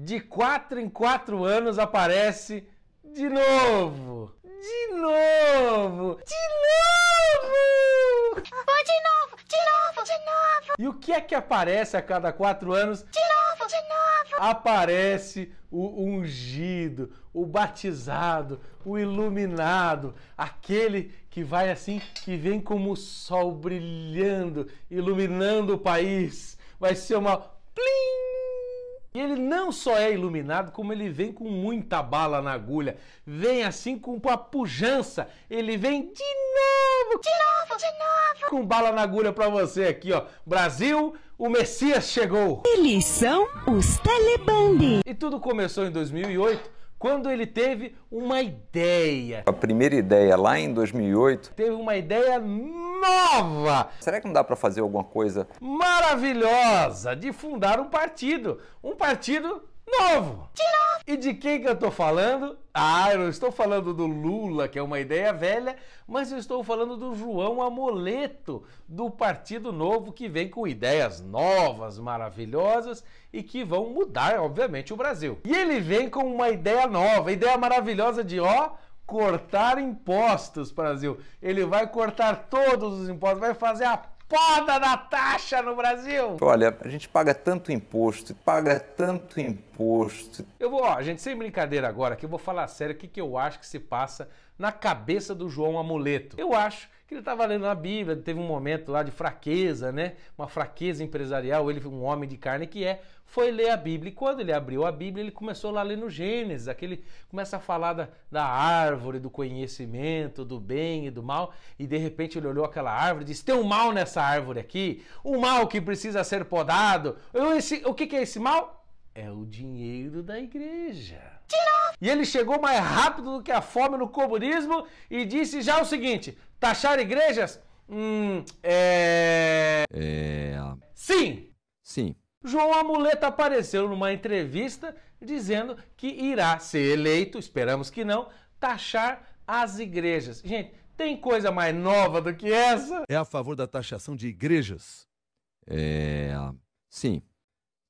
de quatro em quatro anos aparece de novo. De novo! De novo! Oh, de novo! De novo! De novo! E o que é que aparece a cada quatro anos? De novo! De novo! Aparece o ungido, o batizado, o iluminado, aquele que vai assim, que vem como o sol brilhando, iluminando o país. Vai ser uma e ele não só é iluminado, como ele vem com muita bala na agulha. Vem assim com uma pujança. Ele vem de novo, de novo, de novo. Com bala na agulha para você aqui, ó. Brasil, o Messias chegou. Eles são os Telebandi! E tudo começou em 2008 quando ele teve uma ideia. A primeira ideia lá em 2008. Teve uma ideia nova. Será que não dá para fazer alguma coisa maravilhosa de fundar um partido? Um partido novo. De novo. E de quem que eu tô falando? Ah, eu não estou falando do Lula, que é uma ideia velha, mas eu estou falando do João Amoleto, do Partido Novo, que vem com ideias novas, maravilhosas e que vão mudar, obviamente, o Brasil. E ele vem com uma ideia nova, ideia maravilhosa de ó, cortar impostos, Brasil. Ele vai cortar todos os impostos, vai fazer a poda da taxa no Brasil. Olha, a gente paga tanto imposto, paga tanto imposto imposto. Eu vou, ó, gente, sem brincadeira agora, que eu vou falar sério o que, que eu acho que se passa na cabeça do João Amuleto. Eu acho que ele estava lendo a Bíblia, teve um momento lá de fraqueza, né? Uma fraqueza empresarial, ele um homem de carne que é, foi ler a Bíblia. E quando ele abriu a Bíblia, ele começou lá lendo Gênesis, aquele começa a falar da, da árvore, do conhecimento, do bem e do mal, e de repente ele olhou aquela árvore e disse: "Tem um mal nessa árvore aqui, um mal que precisa ser podado". Eu, esse, o que, que é esse mal? é o dinheiro da igreja. E ele chegou mais rápido do que a fome no comunismo e disse já o seguinte: taxar igrejas? Hum, é. É. Sim! Sim. João Amuleta apareceu numa entrevista dizendo que irá ser eleito, esperamos que não, taxar as igrejas. Gente, tem coisa mais nova do que essa? É a favor da taxação de igrejas? É. Sim.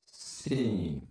Sim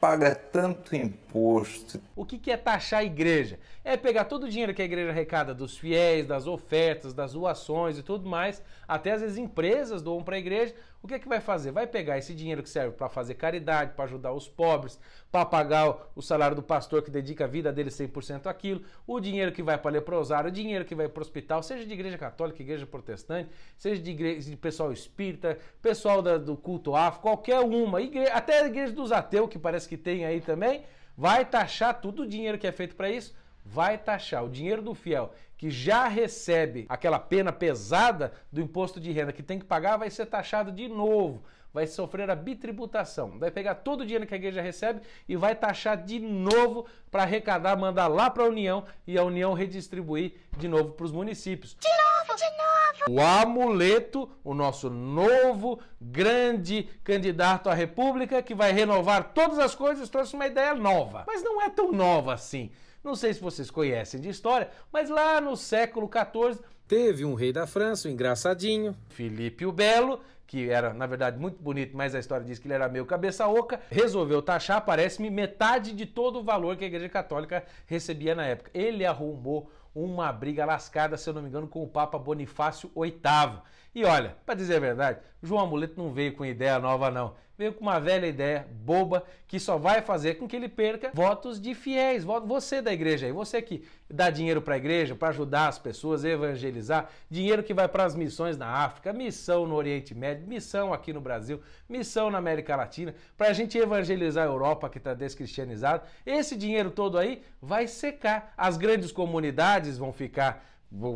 paga tanto imposto. O que, que é taxar a igreja? É pegar todo o dinheiro que a igreja arrecada dos fiéis, das ofertas, das doações e tudo mais, até às vezes empresas doam para a igreja, o que é que vai fazer? Vai pegar esse dinheiro que serve para fazer caridade, para ajudar os pobres, para pagar o salário do pastor que dedica a vida dele 100% àquilo, o dinheiro que vai para leprosário, o dinheiro que vai para o hospital, seja de igreja católica, igreja protestante, seja de, igreja, de pessoal espírita, pessoal da, do culto afro, qualquer uma, até a igreja dos ateus, que parece que tem aí também, vai taxar tudo o dinheiro que é feito para isso, vai taxar o dinheiro do fiel que já recebe aquela pena pesada do imposto de renda que tem que pagar, vai ser taxado de novo, vai sofrer a bitributação. Vai pegar todo o dinheiro que a igreja recebe e vai taxar de novo para arrecadar, mandar lá para a União e a União redistribuir de novo para os municípios. De novo, de novo. O amuleto, o nosso novo grande candidato à República que vai renovar todas as coisas, trouxe uma ideia nova. Mas não é tão nova assim. Não sei se vocês conhecem de história, mas lá no século XIV teve um rei da França, um engraçadinho, Felipe o Belo, que era, na verdade, muito bonito, mas a história diz que ele era meio cabeça oca, resolveu taxar, parece-me, metade de todo o valor que a Igreja Católica recebia na época. Ele arrumou uma briga lascada, se eu não me engano, com o Papa Bonifácio VIII. E olha, para dizer a verdade, João Amuleto não veio com ideia nova, não veio com uma velha ideia boba que só vai fazer com que ele perca votos de fiéis. Você da igreja aí, você que dá dinheiro para a igreja, para ajudar as pessoas, evangelizar, dinheiro que vai para as missões na África, missão no Oriente Médio, missão aqui no Brasil, missão na América Latina, para a gente evangelizar a Europa que está descristianizada. Esse dinheiro todo aí vai secar. As grandes comunidades vão ficar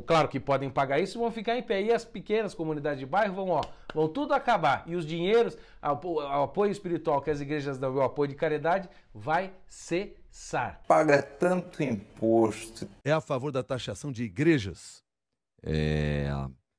Claro que podem pagar isso, vão ficar em pé. E as pequenas comunidades de bairro vão, ó, vão tudo acabar. E os dinheiros, o apoio espiritual que as igrejas dão, o apoio de caridade, vai cessar. Paga tanto imposto. É a favor da taxação de igrejas? É...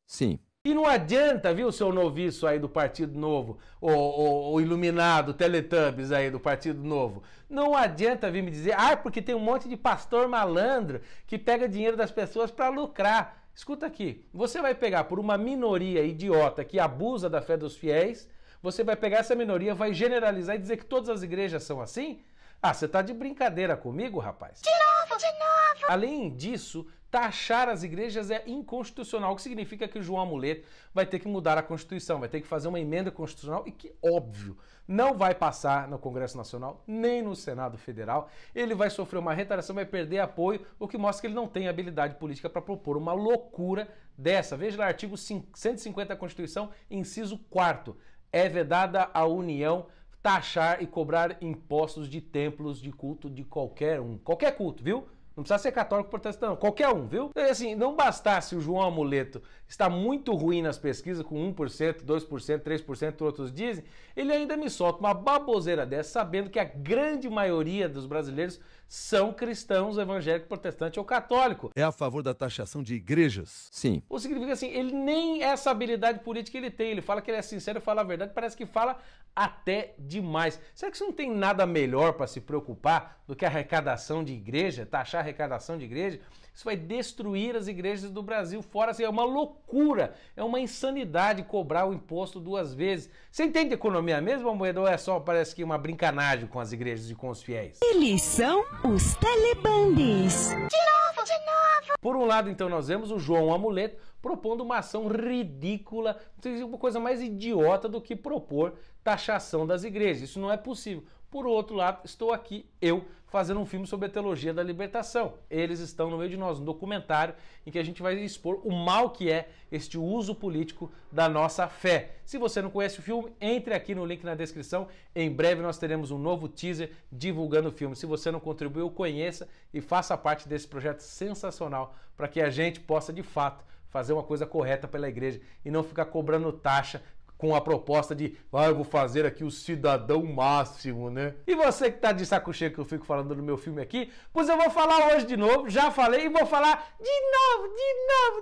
Sim, e não adianta, viu, seu noviço aí do Partido Novo, o iluminado Teletubbies aí do Partido Novo. Não adianta vir me dizer, ah, é porque tem um monte de pastor malandro que pega dinheiro das pessoas para lucrar. Escuta aqui, você vai pegar por uma minoria idiota que abusa da fé dos fiéis, você vai pegar essa minoria, vai generalizar e dizer que todas as igrejas são assim? Ah, você tá de brincadeira comigo, rapaz? De novo, de novo! Além disso, taxar as igrejas é inconstitucional, o que significa que o João Amuleto vai ter que mudar a Constituição, vai ter que fazer uma emenda constitucional e que, óbvio, não vai passar no Congresso Nacional nem no Senado Federal. Ele vai sofrer uma retração, vai perder apoio, o que mostra que ele não tem habilidade política para propor uma loucura dessa. Veja lá, artigo 150 da Constituição, inciso 4 é vedada a união taxar e cobrar impostos de templos de culto de qualquer um. Qualquer culto, viu? Não precisa ser católico protestante, não. Qualquer um, viu? Então, assim, não bastasse o João Amuleto estar muito ruim nas pesquisas, com 1%, 2%, 3%, outros dizem, ele ainda me solta uma baboseira dessa, sabendo que a grande maioria dos brasileiros são cristãos evangélicos protestantes ou católico. É a favor da taxação de igrejas? Sim. O significa assim, ele nem essa habilidade política ele tem. Ele fala que ele é sincero, fala a verdade, parece que fala até demais. Será que isso não tem nada melhor para se preocupar do que arrecadação de igreja, taxar arrecadação de igreja, isso vai destruir as igrejas do Brasil fora. Assim, é uma loucura, é uma insanidade cobrar o imposto duas vezes. Você entende economia mesmo, Moeda, ou é só parece que uma brincanagem com as igrejas e com os fiéis? Eles são os telebandes De novo, de novo. Por um lado, então, nós vemos o João Amuleto propondo uma ação ridícula, uma coisa mais idiota do que propor taxação das igrejas. Isso não é possível. Por outro lado, estou aqui eu fazendo um filme sobre a teologia da libertação. Eles estão no meio de nós, um documentário em que a gente vai expor o mal que é este uso político da nossa fé. Se você não conhece o filme, entre aqui no link na descrição. Em breve nós teremos um novo teaser divulgando o filme. Se você não contribuiu, conheça e faça parte desse projeto sensacional para que a gente possa de fato fazer uma coisa correta pela igreja e não ficar cobrando taxa, com a proposta de, ah, eu vou fazer aqui o cidadão máximo, né? E você que tá de saco cheio que eu fico falando no meu filme aqui, pois eu vou falar hoje de novo, já falei e vou falar de novo, de novo, de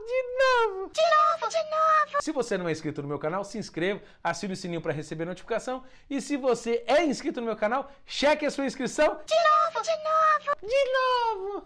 novo. De novo, de novo. Se você não é inscrito no meu canal, se inscreva, assine o sininho para receber notificação e se você é inscrito no meu canal, cheque a sua inscrição. De novo, de novo. De novo.